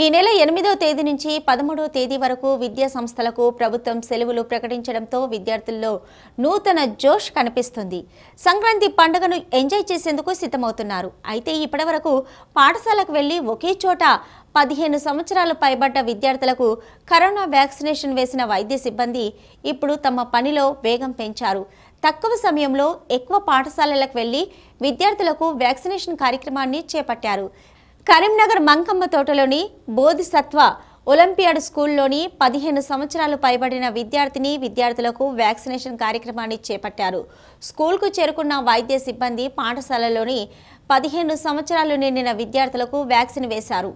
ఈ నెల ఎనిమిదో తేదీ నుంచి పదమూడో తేదీ వరకు విద్యా సంస్థలకు ప్రభుత్వం సెలవులు ప్రకటించడంతో విద్యార్థుల్లో నూతన జోష్ కనిపిస్తుంది సంక్రాంతి పండుగను ఎంజాయ్ చేసేందుకు సిద్ధమవుతున్నారు అయితే ఇప్పటి వరకు పాఠశాలకు వెళ్లి ఒకే చోట పదిహేను సంవత్సరాలు పైబడ్డ విద్యార్థులకు కరోనా వ్యాక్సినేషన్ వేసిన వైద్య సిబ్బంది ఇప్పుడు తమ పనిలో వేగం పెంచారు తక్కువ సమయంలో ఎక్కువ పాఠశాలలకు వెళ్లి విద్యార్థులకు వ్యాక్సినేషన్ కార్యక్రమాన్ని చేపట్టారు కరీంనగర్ మంకమ్మ తోటలోని బోధిసత్వ ఒలింపియాడ్ స్కూల్లోని పదిహేను సంవత్సరాలు పైబడిన విద్యార్థిని విద్యార్థులకు వ్యాక్సినేషన్ కార్యక్రమాన్ని చేపట్టారు స్కూల్కు చేరుకున్న వైద్య సిబ్బంది పాఠశాలలోని పదిహేను సంవత్సరాలు నిండిన విద్యార్థులకు వ్యాక్సిన్ వేశారు